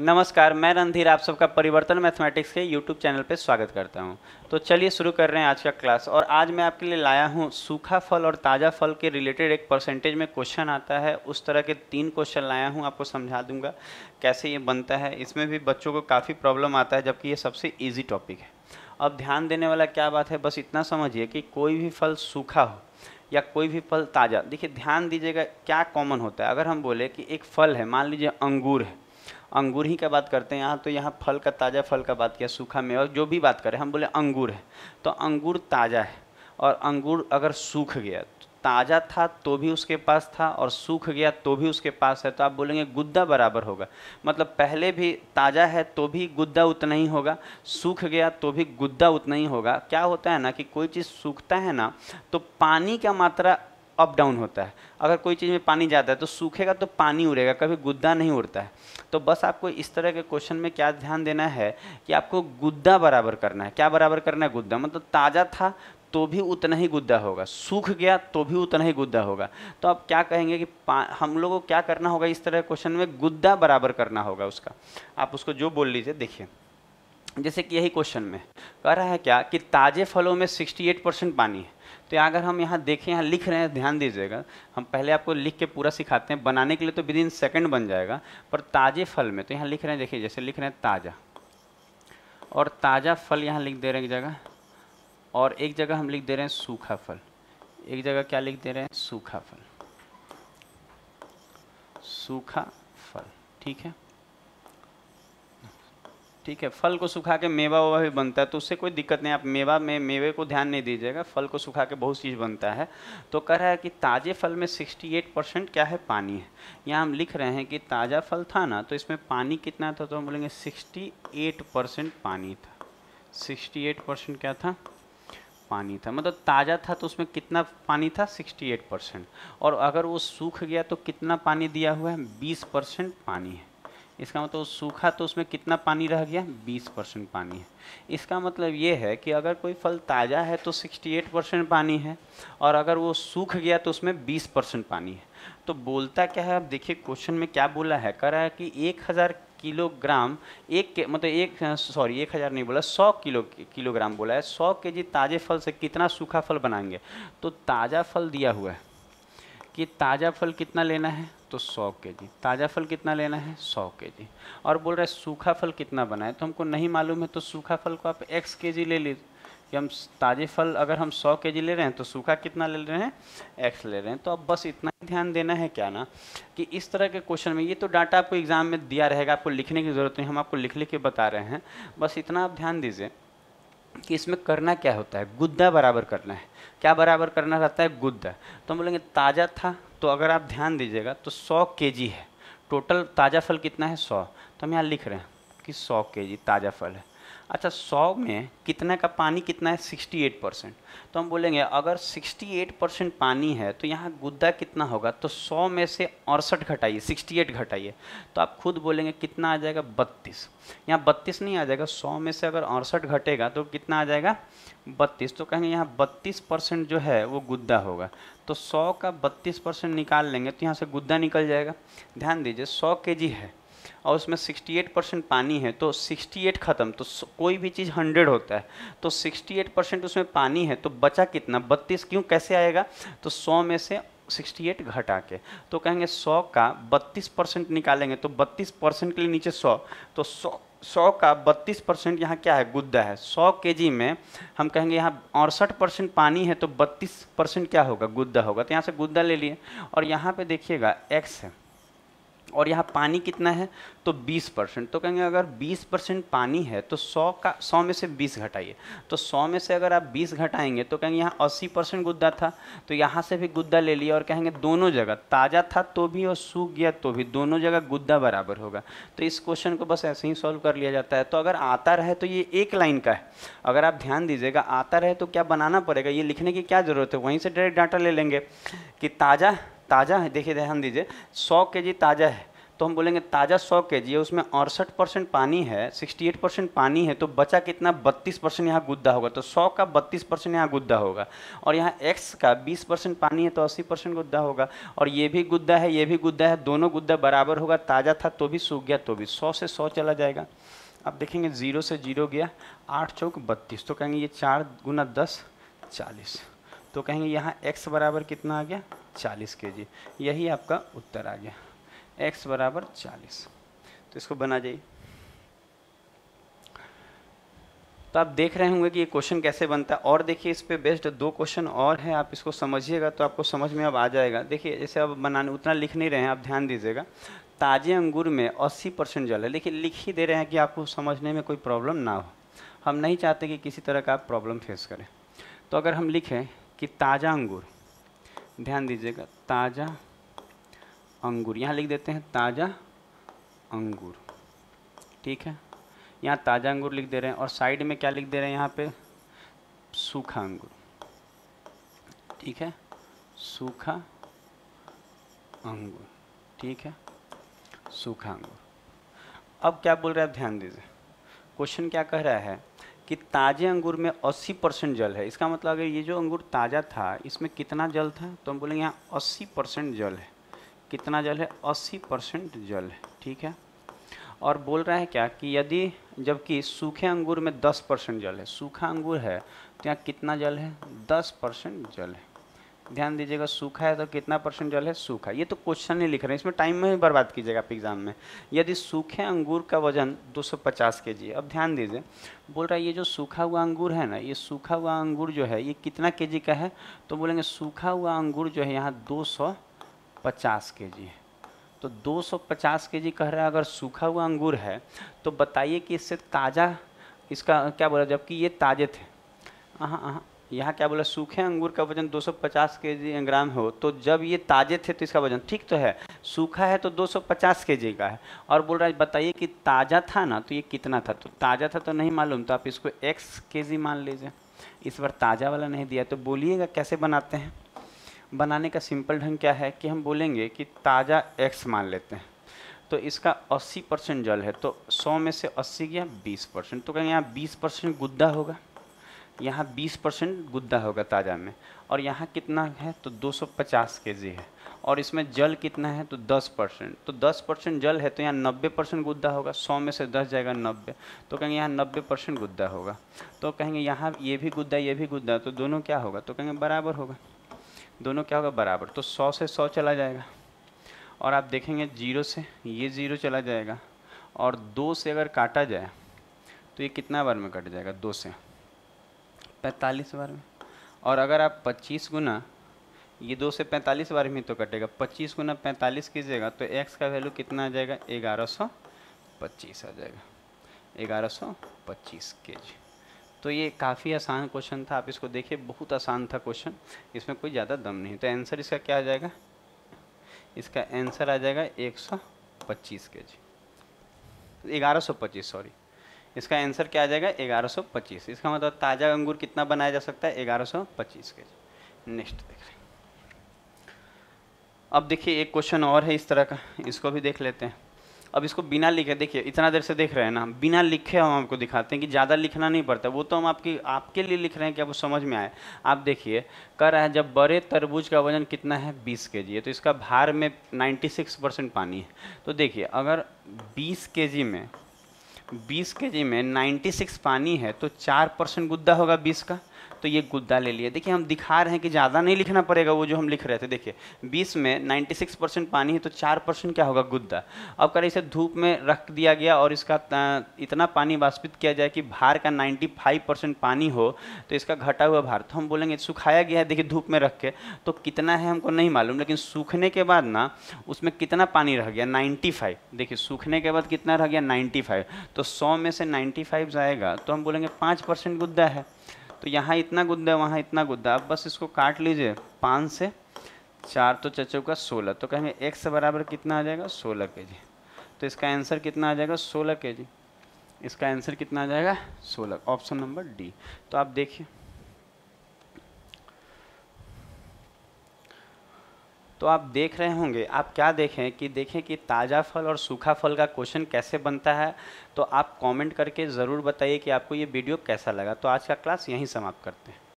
नमस्कार मैं रणधीर आप सबका परिवर्तन मैथमेटिक्स के यूट्यूब चैनल पर स्वागत करता हूं। तो चलिए शुरू कर रहे हैं आज का क्लास और आज मैं आपके लिए लाया हूं सूखा फल और ताज़ा फल के रिलेटेड एक परसेंटेज में क्वेश्चन आता है उस तरह के तीन क्वेश्चन लाया हूं आपको समझा दूंगा कैसे ये बनता है इसमें भी बच्चों को काफ़ी प्रॉब्लम आता है जबकि ये सबसे ईजी टॉपिक है अब ध्यान देने वाला क्या बात है बस इतना समझिए कि कोई भी फल सूखा हो या कोई भी फल ताज़ा देखिए ध्यान दीजिएगा क्या कॉमन होता है अगर हम बोले कि एक फल है मान लीजिए अंगूर है अंगूर ही का बात करते हैं यहाँ तो यहाँ फल का ताज़ा फल का बात किया सूखा मेवा जो भी बात करें हम बोले अंगूर है तो अंगूर ताज़ा है और अंगूर अगर सूख गया ताज़ा था तो भी उसके पास था और सूख गया तो भी उसके पास है तो आप बोलेंगे गुद्दा बराबर होगा मतलब पहले भी ताज़ा है तो भी गुद्दा उतना ही होगा सूख गया तो भी गुद्दा उतना ही होगा क्या होता है ना कि कोई चीज़ सूखता है ना तो पानी का मात्रा अप डाउन होता है अगर कोई चीज़ में पानी जाता है तो सूखेगा तो पानी उड़ेगा कभी गुद्दा नहीं उड़ता है तो बस आपको इस तरह के क्वेश्चन में क्या ध्यान देना है कि आपको गुद्दा बराबर करना है क्या बराबर करना है गुद्दा मतलब ताज़ा था तो भी उतना ही गुद्दा होगा सूख गया तो भी उतना ही गुद्दा होगा तो आप क्या कहेंगे कि हम लोगों को क्या करना होगा इस तरह के क्वेश्चन में गुद्दा बराबर करना होगा उसका आप उसको जो बोल लीजिए देखिए जैसे कि यही क्वेश्चन में कह रहा है क्या कि ताज़े फलों में 68 परसेंट पानी है तो अगर हम यहाँ देखें यहाँ लिख रहे हैं ध्यान दीजिएगा हम पहले आपको लिख के पूरा सिखाते हैं बनाने के लिए तो विद इन सेकेंड बन जाएगा पर ताज़े फल में तो यहाँ लिख रहे हैं देखिए जैसे लिख रहे हैं ताज़ा और ताज़ा फल यहाँ लिख दे रहे हैं एक जगह और एक जगह हम लिख दे रहे हैं सूखा फल एक जगह क्या लिख दे रहे हैं सूखा फल सूखा फल ठीक है ठीक है फल को सुखा के मेवा ववा भी बनता है तो उससे कोई दिक्कत नहीं आप मेवा में मेवे को ध्यान नहीं दीजिएगा फल को सुखा के बहुत चीज़ बनता है तो कह रहा है कि ताज़े फल में 68 परसेंट क्या है पानी है यहाँ हम लिख रहे हैं कि ताज़ा फल था ना तो इसमें पानी कितना था तो हम बोलेंगे 68 परसेंट पानी था सिक्सटी परसेंट क्या था पानी था मतलब ताज़ा था तो उसमें कितना पानी था 68 परसेंट और अगर वो सूख गया तो कितना पानी दिया हुआ है 20 परसेंट पानी है इसका मतलब सूखा तो उसमें कितना पानी रह गया 20 परसेंट पानी है इसका मतलब ये है कि अगर कोई फल ताज़ा है तो 68 परसेंट पानी है और अगर वो सूख गया तो उसमें 20 परसेंट पानी है तो बोलता क्या है आप देखिए क्वेश्चन में क्या बोला है कह रहा है कि एक हज़ार किलोग्राम एक के मतलब एक सॉरी एक हज़ार नहीं बोला सौ किलो किलोग्राम बोला है सौ के जी ताज़े फल से कितना सूखा फल बनाएंगे तो ताज़ा फल दिया हुआ है कि ताज़ा फल कितना लेना है तो 100 के जी ताज़ा फल कितना लेना है 100 के जी और बोल रहा है सूखा फल कितना बना है तो हमको नहीं मालूम है तो सूखा फल को आप एक्स के जी ले लीजिए कि हम ताज़े फल अगर हम 100 के जी ले रहे हैं तो सूखा कितना ले रहे हैं एक्स ले रहे हैं तो अब बस इतना ही ध्यान देना है क्या ना कि इस तरह के क्वेश्चन में ये तो डाटा आपको एग्ज़ाम में दिया रहेगा आपको लिखने की ज़रूरत नहीं हम आपको लिख लिख के बता रहे हैं बस इतना आप ध्यान दीजिए कि इसमें करना क्या होता है गुद्दा बराबर करना है क्या बराबर करना रहता है गुद्ध तो हम बोलेंगे ताज़ा था तो अगर आप ध्यान दीजिएगा तो सौ के है टोटल ताज़ा फल कितना है सौ तो हम यहाँ लिख रहे हैं कि सौ के ताज़ा फल है अच्छा सौ में कितना का पानी कितना है सिक्सटी एट परसेंट तो हम बोलेंगे अगर सिक्सटी एट परसेंट पानी है तो यहाँ गुद्दा कितना होगा तो सौ में से अड़सठ घटाइए सिक्सटी एट घटाइए तो आप खुद बोलेंगे कितना आ जाएगा बत्तीस यहाँ बत्तीस नहीं आ जाएगा सौ में से अगर अड़सठ घटेगा तो कितना आ जाएगा बत्तीस तो कहेंगे यहाँ बत्तीस परसेंट जो है वो गुद्दा होगा तो सौ का बत्तीस परसेंट निकाल लेंगे तो यहाँ से गुद्दा निकल जाएगा ध्यान दीजिए सौ के जी है और उसमें 68 परसेंट पानी है तो 68 ख़त्म तो कोई भी चीज़ 100 होता है तो 68 परसेंट उसमें पानी है तो बचा कितना बत्तीस क्यों कैसे आएगा तो 100 में से 68 घटा के तो कहेंगे 100 का 32 परसेंट निकालेंगे तो 32 परसेंट के लिए नीचे 100 तो 100 सौ का बत्तीस परसेंट यहाँ क्या है गुद्दा है सौ के जी में हम कहेंगे यहाँ अड़सठ परसेंट पानी है तो बत्तीस परसेंट क्या होगा गुद्दा होगा तो यहाँ से गुद्दा ले लिए और यहाँ पे देखिएगा एक्स है और यहाँ पानी कितना है तो 20 परसेंट तो कहेंगे अगर 20 परसेंट पानी है तो 100 का 100 में से 20 घटाइए तो 100 में से अगर आप 20 घटाएंगे तो कहेंगे यहाँ 80 परसेंट गुद्दा था तो यहाँ से भी गुद्दा ले लिया और कहेंगे दोनों जगह ताज़ा था तो भी और सूख गया तो भी दोनों जगह गुद्दा बराबर होगा तो इस क्वेश्चन को बस ऐसे ही सॉल्व कर लिया जाता है तो अगर आता रहे तो ये एक लाइन का है अगर आप ध्यान दीजिएगा आता रहे तो क्या बनाना पड़ेगा ये लिखने की क्या ज़रूरत है वहीं से डायरेक्ट डाटा ले लेंगे कि ताज़ा ताज़ा है देखिए ध्यान दीजिए सौ के जी ताज़ा है तो हम बोलेंगे ताज़ा सौ के जी है उसमें अड़सठ परसेंट पानी है सिक्सटी एट परसेंट पानी है तो बचा कितना बत्तीस परसेंट यहाँ गुद्दा होगा तो सौ का बत्तीस परसेंट यहाँ गुद्दा होगा और यहाँ एक्स का बीस परसेंट पानी है तो अस्सी परसेंट गुद्दा होगा और ये भी गुद्दा है ये भी गुद्दा है दोनों गुद्दा बराबर होगा ताज़ा था तो भी सूख गया तो भी सौ से सौ चला जाएगा अब देखेंगे ज़ीरो से जीरो गया आठ चौक बत्तीस तो कहेंगे ये चार गुना दस चालीस तो कहेंगे यहाँ x बराबर कितना आ गया 40 के जी यही आपका उत्तर आ गया x बराबर 40 तो इसको बना जाइए तो आप देख रहे होंगे कि ये क्वेश्चन कैसे बनता है और देखिए इस पर बेस्ड दो क्वेश्चन और हैं आप इसको समझिएगा तो आपको समझ में अब आ जाएगा देखिए जैसे अब बनाने उतना लिख नहीं रहे हैं आप ध्यान दीजिएगा ताज़े अंगूर में 80 परसेंट जल है लेकिन लिख ही दे रहे हैं कि आपको समझने में कोई प्रॉब्लम ना हो हम नहीं चाहते कि किसी तरह का आप प्रॉब्लम फेस करें तो अगर हम लिखें कि ताज़ा अंगूर ध्यान दीजिएगा ताज़ा अंगूर यहाँ लिख देते हैं ताज़ा अंगूर ठीक है यहाँ ताज़ा अंगूर लिख दे रहे हैं और साइड में क्या लिख दे रहे हैं यहाँ पे सूखा अंगूर ठीक है सूखा अंगूर ठीक है सूखा अंगूर अब क्या बोल रहे हैं आप ध्यान दीजिए क्वेश्चन क्या कह रहा है कि ताज़े अंगूर में 80 परसेंट जल है इसका मतलब अगर ये जो अंगूर ताज़ा था इसमें कितना जल था तो हम बोलेंगे यहाँ 80 परसेंट जल है कितना जल है 80 परसेंट जल है ठीक है और बोल रहा है क्या कि यदि जबकि सूखे अंगूर में 10 परसेंट जल है सूखा अंगूर है तो यहाँ कितना जल है 10 परसेंट जल है ध्यान दीजिएगा सूखा है तो कितना परसेंट जल है सूखा ये तो क्वेश्चन नहीं लिख रहे हैं इसमें टाइम में ही बर्बाद कीजिएगा आप एग्जाम में यदि सूखे अंगूर का वजन 250 जी अब ध्यान दीजिए बोल रहा है ये जो सूखा हुआ अंगूर है ना ये सूखा हुआ अंगूर जो है ये कितना जी का है तो बोलेंगे सूखा हुआ अंगूर जो है यहाँ दो सौ जी है तो के जी कह रहा है अगर सूखा हुआ अंगूर है तो बताइए कि इससे ताज़ा इसका क्या बोला जबकि ये ताज़े थे हाँ हाँ यहाँ क्या बोला सूखे अंगूर का वजन 250 केजी ग्राम हो तो जब ये ताज़े थे तो इसका वजन ठीक तो है सूखा है तो 250 केजी का है और बोल रहा है बताइए कि ताज़ा था ना तो ये कितना था तो ताज़ा था तो नहीं मालूम तो आप इसको एक्स केजी मान लीजिए इस बार ताज़ा वाला नहीं दिया तो बोलिएगा कैसे बनाते हैं बनाने का सिंपल ढंग क्या है कि हम बोलेंगे कि ताज़ा एक्स मान लेते हैं तो इसका 80 परसेंट जल है तो 100 में से 80 गया 20 परसेंट तो कहेंगे यहाँ 20 परसेंट गुद्दा होगा यहाँ 20 परसेंट गुद्दा होगा ताज़ा में और यहाँ कितना है तो 250 केजी है और इसमें जल कितना है तो 10 परसेंट तो 10 परसेंट जल है तो यहाँ 90 परसेंट गुद्दा होगा 100 में से 10 जाएगा 90 तो कहेंगे यहाँ 90 परसेंट गुद्दा होगा तो कहेंगे यहाँ ये भी गुद्दा ये भी गुद्दा तो दोनों क्या होगा तो कहेंगे बराबर होगा दोनों क्या होगा बराबर तो सौ से सौ चला जाएगा और आप देखेंगे जीरो से ये जीरो चला जाएगा और दो से अगर काटा जाए तो ये कितना बार में कट जाएगा दो से पैंतालीस बार में और अगर आप पच्चीस गुना ये दो से पैंतालीस बार में तो कटेगा पच्चीस गुना पैंतालीस कीजिएगा तो एक्स का वैल्यू कितना आ जाएगा ग्यारह सौ पच्चीस आ जाएगा ग्यारह सौ पच्चीस के जी तो ये काफ़ी आसान क्वेश्चन था आप इसको देखिए बहुत आसान था क्वेश्चन इसमें कोई ज़्यादा दम नहीं तो आंसर इसका क्या आ जाएगा इसका आंसर आ जाएगा एक सौ पच्चीस के जी ग्यारह सौ पच्चीस सॉरी इसका आंसर क्या आ जाएगा 1125 इसका मतलब ताज़ा अंगूर कितना बनाया जा सकता है 1125 के नेक्स्ट देख रहे हैं अब देखिए एक क्वेश्चन और है इस तरह का इसको भी देख लेते हैं अब इसको बिना लिखे देखिए इतना देर से देख रहे हैं ना बिना लिखे हम आपको दिखाते हैं कि ज़्यादा लिखना नहीं पड़ता वो तो हम आपकी आपके लिए लिख रहे हैं कि आपको समझ में आए आप देखिए कह रहा है जब बड़े तरबूज का वजन कितना है 20 के जी तो इसका भार में 96 परसेंट पानी है तो देखिए अगर 20 के जी में 20 के जी में 96 पानी है तो 4 परसेंट गुद्दा होगा 20 का तो ये गुद्दा ले लिए देखिए हम दिखा रहे हैं कि ज़्यादा नहीं लिखना पड़ेगा वो जो हम लिख रहे थे देखिए बीस में 96 परसेंट पानी है तो चार परसेंट क्या होगा गुद्दा अब करें इसे धूप में रख दिया गया और इसका इतना पानी वाष्पित किया जाए कि भार का नाइन्टी परसेंट पानी हो तो इसका घटा हुआ भार तो हम बोलेंगे सुखाया गया है देखिए धूप में रख के तो कितना है हमको नहीं मालूम लेकिन सूखने के बाद ना उसमें कितना पानी रह गया 95 देखिए सूखने के बाद कितना रह गया 95 तो 100 में से 95 जाएगा तो हम बोलेंगे पाँच परसेंट गुद्दा है तो यहाँ इतना गुद्दा वहाँ इतना गुद्दा अब बस इसको काट लीजिए पाँच से चार तो का सोलह तो कहेंगे एक से बराबर कितना आ जाएगा सोलह के जी तो इसका आंसर कितना आ जाएगा सोलह के जी इसका आंसर कितना आ जाएगा सोलह ऑप्शन नंबर डी तो आप देखिए तो आप देख रहे होंगे आप क्या देखें कि देखें कि ताज़ा फल और सूखा फल का क्वेश्चन कैसे बनता है तो आप कमेंट करके ज़रूर बताइए कि आपको ये वीडियो कैसा लगा तो आज का क्लास यहीं समाप्त करते हैं